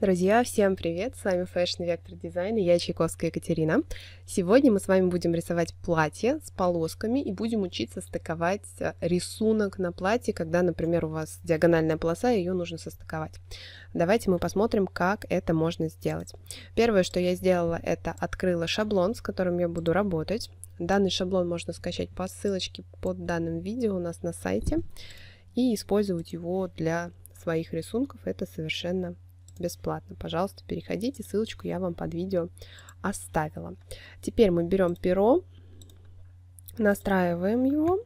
Друзья, всем привет! С вами Fashion Vector Design и я Чайковская Екатерина. Сегодня мы с вами будем рисовать платье с полосками и будем учиться стыковать э, рисунок на платье, когда, например, у вас диагональная полоса, и ее нужно состыковать. Давайте мы посмотрим, как это можно сделать. Первое, что я сделала, это открыла шаблон, с которым я буду работать. Данный шаблон можно скачать по ссылочке под данным видео у нас на сайте и использовать его для своих рисунков. Это совершенно бесплатно. Пожалуйста, переходите, ссылочку я вам под видео оставила. Теперь мы берем перо, настраиваем его.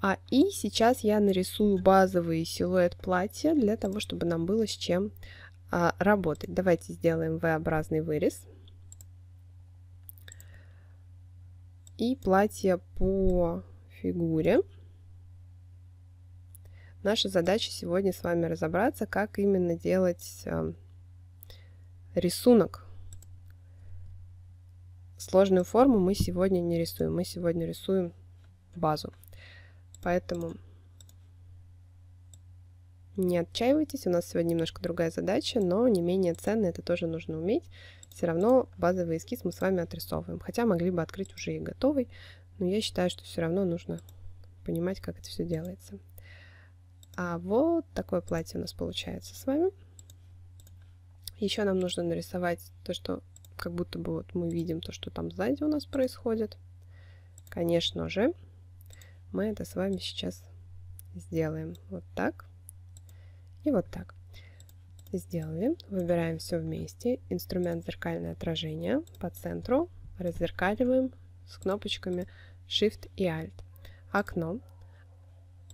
А и сейчас я нарисую базовый силуэт платья для того, чтобы нам было с чем а, работать. Давайте сделаем V-образный вырез. И платье по фигуре. Наша задача сегодня с вами разобраться, как именно делать эм, рисунок. Сложную форму мы сегодня не рисуем, мы сегодня рисуем базу. Поэтому не отчаивайтесь, у нас сегодня немножко другая задача, но не менее ценно, это тоже нужно уметь. Все равно базовый эскиз мы с вами отрисовываем, хотя могли бы открыть уже и готовый, но я считаю, что все равно нужно понимать, как это все делается. А вот такое платье у нас получается с вами. Еще нам нужно нарисовать то, что как будто бы вот мы видим то, что там сзади у нас происходит. Конечно же, мы это с вами сейчас сделаем вот так и вот так. Сделали. Выбираем все вместе. Инструмент зеркальное отражение по центру. Раззеркаливаем с кнопочками Shift и Alt. Окно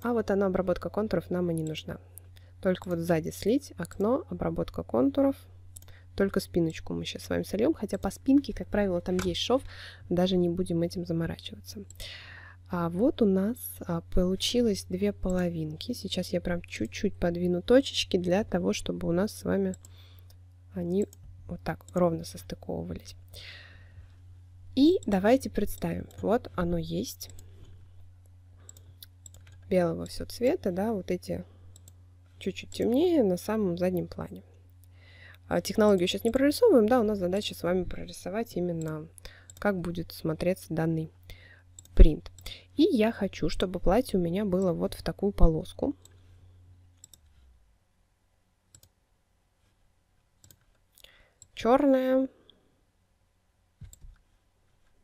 а вот она, обработка контуров, нам и не нужна. Только вот сзади слить, окно, обработка контуров. Только спиночку мы сейчас с вами сольем, хотя по спинке, как правило, там есть шов, даже не будем этим заморачиваться. А вот у нас а, получилось две половинки. Сейчас я прям чуть-чуть подвину точечки для того, чтобы у нас с вами они вот так ровно состыковывались. И давайте представим. Вот оно есть белого все цвета, да, вот эти чуть-чуть темнее на самом заднем плане. А технологию сейчас не прорисовываем, да, у нас задача с вами прорисовать именно, как будет смотреться данный принт. И я хочу, чтобы платье у меня было вот в такую полоску. Черное,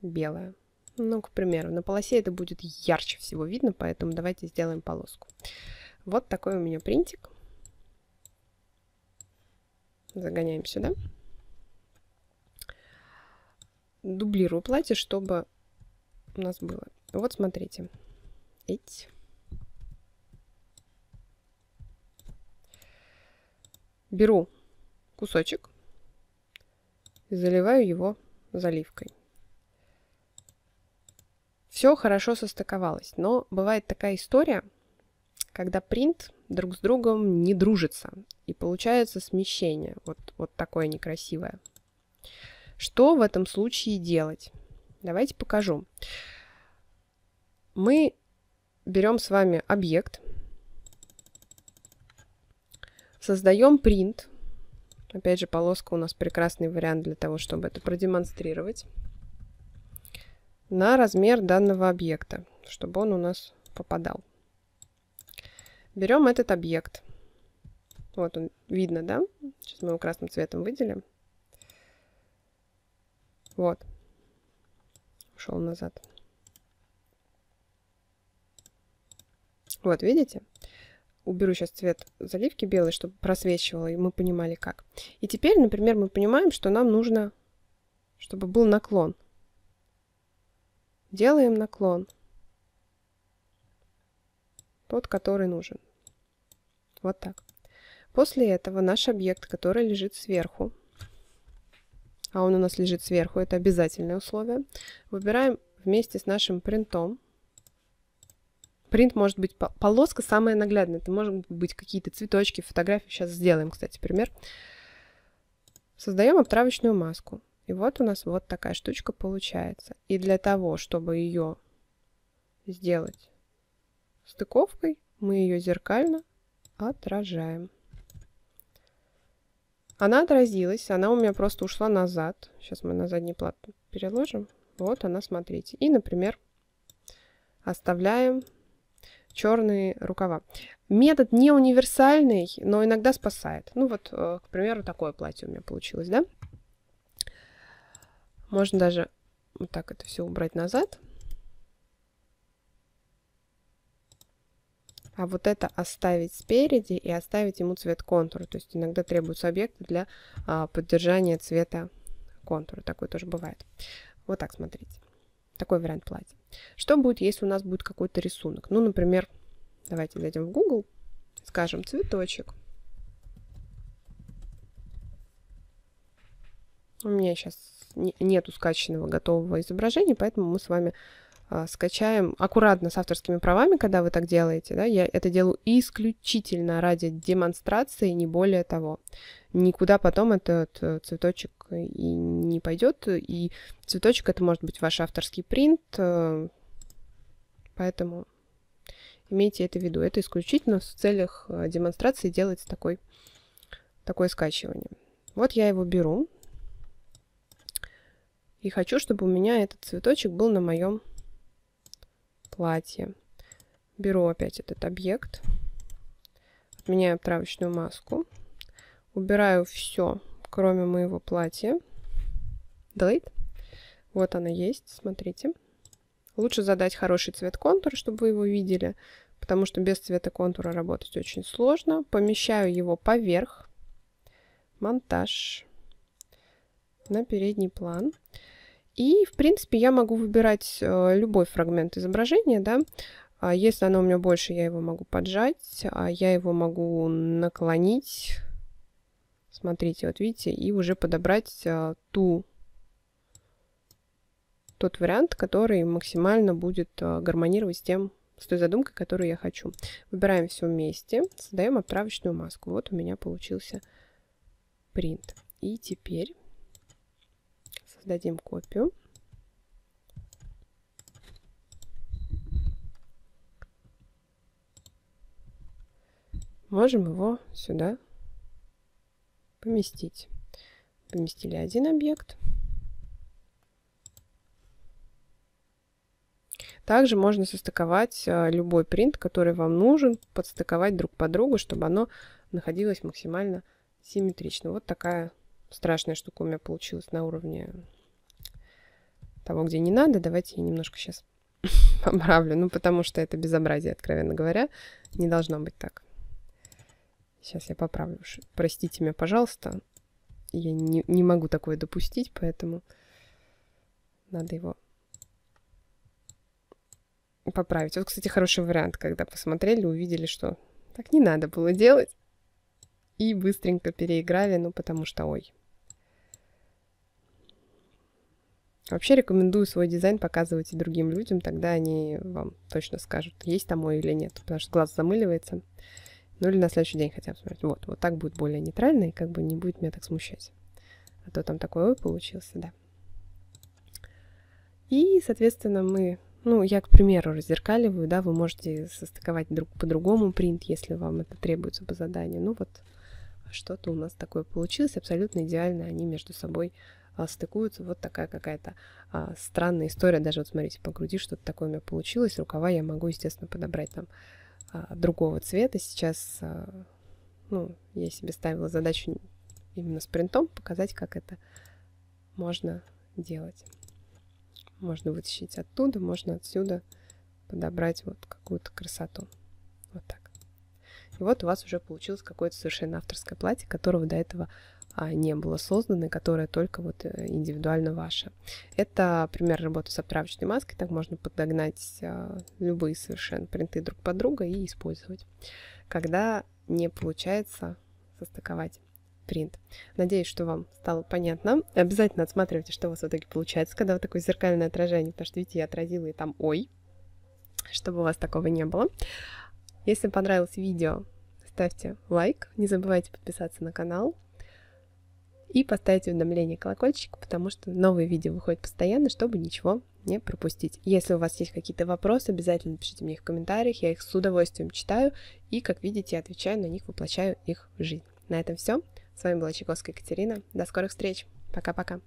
белое. Ну, к примеру, на полосе это будет ярче всего видно, поэтому давайте сделаем полоску. Вот такой у меня принтик. Загоняем сюда. Дублирую платье, чтобы у нас было. Вот смотрите. Эть. Беру кусочек, заливаю его заливкой. Все хорошо состыковалось, но бывает такая история, когда принт друг с другом не дружится, и получается смещение, вот, вот такое некрасивое. Что в этом случае делать? Давайте покажу. Мы берем с вами объект, создаем print, Опять же, полоска у нас прекрасный вариант для того, чтобы это продемонстрировать на размер данного объекта, чтобы он у нас попадал. Берем этот объект. Вот он, видно, да? Сейчас мы его красным цветом выделим. Вот. Ушел назад. Вот, видите? Уберу сейчас цвет заливки белый, чтобы просвечивало, и мы понимали как. И теперь, например, мы понимаем, что нам нужно, чтобы был наклон. Делаем наклон. Тот, который нужен. Вот так. После этого наш объект, который лежит сверху, а он у нас лежит сверху, это обязательное условие, выбираем вместе с нашим принтом. Принт может быть полоска самая наглядная. Это может быть какие-то цветочки, фотографии. Сейчас сделаем, кстати, пример. Создаем обтравочную маску. И вот у нас вот такая штучка получается. И для того, чтобы ее сделать стыковкой, мы ее зеркально отражаем. Она отразилась, она у меня просто ушла назад. Сейчас мы на задний плат переложим. Вот она, смотрите. И, например, оставляем черные рукава. Метод не универсальный, но иногда спасает. Ну вот, э, к примеру, такое платье у меня получилось, да? Можно даже вот так это все убрать назад. А вот это оставить спереди и оставить ему цвет контура. То есть иногда требуются объекты для а, поддержания цвета контура. Такое тоже бывает. Вот так смотрите. Такой вариант платья. Что будет, если у нас будет какой-то рисунок? Ну, например, давайте зайдем в Google, скажем цветочек. У меня сейчас нету скачанного готового изображения, поэтому мы с вами а, скачаем аккуратно с авторскими правами, когда вы так делаете. Да? Я это делаю исключительно ради демонстрации, не более того. Никуда потом этот э, цветочек и не пойдет. И цветочек это может быть ваш авторский принт. Э, поэтому имейте это в виду. Это исключительно в целях э, демонстрации делать такой, такое скачивание. Вот я его беру. И хочу, чтобы у меня этот цветочек был на моем платье. Беру опять этот объект. Отменяю травочную маску. Убираю все, кроме моего платья. Delete. Вот она есть, смотрите. Лучше задать хороший цвет контура, чтобы вы его видели, потому что без цвета контура работать очень сложно. Помещаю его поверх. Монтаж. На передний план. И, в принципе, я могу выбирать э, любой фрагмент изображения, да. А если оно у меня больше, я его могу поджать, а я его могу наклонить. Смотрите, вот видите, и уже подобрать э, ту, тот вариант, который максимально будет э, гармонировать с тем, с той задумкой, которую я хочу. Выбираем все вместе, создаем обтравочную маску. Вот у меня получился принт. И теперь Дадим копию. Можем его сюда поместить. Поместили один объект. Также можно состыковать э, любой принт, который вам нужен, подстыковать друг по другу, чтобы оно находилось максимально симметрично. Вот такая страшная штука у меня получилась на уровне того, где не надо. Давайте я немножко сейчас поправлю, ну, потому что это безобразие, откровенно говоря. Не должно быть так. Сейчас я поправлю. Простите меня, пожалуйста. Я не, не могу такое допустить, поэтому надо его поправить. Вот, кстати, хороший вариант, когда посмотрели, увидели, что так не надо было делать. И быстренько переиграли, ну, потому что, ой, Вообще рекомендую свой дизайн показывать и другим людям, тогда они вам точно скажут, есть там мой или нет, потому что глаз замыливается. Ну или на следующий день хотя бы смотреть. Вот, вот так будет более нейтрально и как бы не будет меня так смущать. А то там такой ой получился, да. И, соответственно, мы, ну, я, к примеру, раззеркаливаю, да, вы можете состыковать друг по-другому принт, если вам это требуется по заданию. Ну вот, что-то у нас такое получилось, абсолютно идеально они между собой а, стыкуются. Вот такая какая-то а, странная история. Даже вот смотрите, по груди что-то такое у меня получилось. Рукава я могу, естественно, подобрать там а, другого цвета. Сейчас, ну, я себе ставила задачу именно с принтом показать, как это можно делать. Можно вытащить оттуда, можно отсюда подобрать вот какую-то красоту. Вот так. И вот у вас уже получилось какое-то совершенно авторское платье, которого до этого а, не было создано, которая только вот э, индивидуально ваша. Это пример работы с обтравочной маской, так можно подогнать а, любые совершенно принты друг под друга и использовать, когда не получается состыковать принт. Надеюсь, что вам стало понятно. Обязательно отсматривайте, что у вас в итоге получается, когда вот такое зеркальное отражение, потому что, видите, я отразила и там «Ой», чтобы у вас такого не было. Если понравилось видео, ставьте лайк, не забывайте подписаться на канал, и поставить уведомление колокольчик, потому что новые видео выходят постоянно, чтобы ничего не пропустить. Если у вас есть какие-то вопросы, обязательно пишите мне их в комментариях, я их с удовольствием читаю и, как видите, отвечаю на них, воплощаю их в жизнь. На этом все. С вами была Чайковская Екатерина. До скорых встреч. Пока-пока.